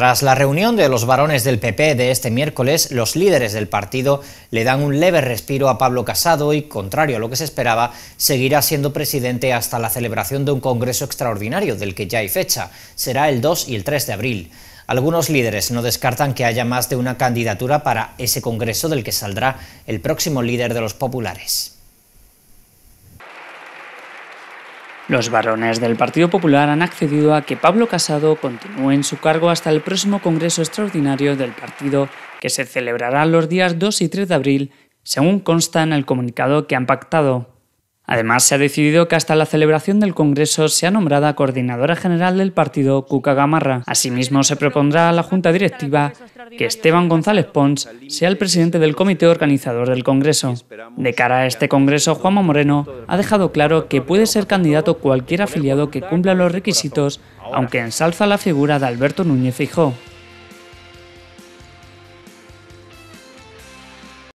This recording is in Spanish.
Tras la reunión de los varones del PP de este miércoles, los líderes del partido le dan un leve respiro a Pablo Casado y, contrario a lo que se esperaba, seguirá siendo presidente hasta la celebración de un Congreso extraordinario del que ya hay fecha. Será el 2 y el 3 de abril. Algunos líderes no descartan que haya más de una candidatura para ese Congreso del que saldrá el próximo líder de los populares. Los varones del Partido Popular han accedido a que Pablo Casado continúe en su cargo hasta el próximo Congreso Extraordinario del partido, que se celebrará los días 2 y 3 de abril, según consta en el comunicado que han pactado. Además, se ha decidido que hasta la celebración del Congreso sea nombrada coordinadora general del partido Cuca Gamarra. Asimismo, se propondrá a la Junta Directiva que Esteban González Pons sea el presidente del comité organizador del Congreso. De cara a este Congreso, Juanma Moreno ha dejado claro que puede ser candidato cualquier afiliado que cumpla los requisitos, aunque ensalza la figura de Alberto Núñez Fijó.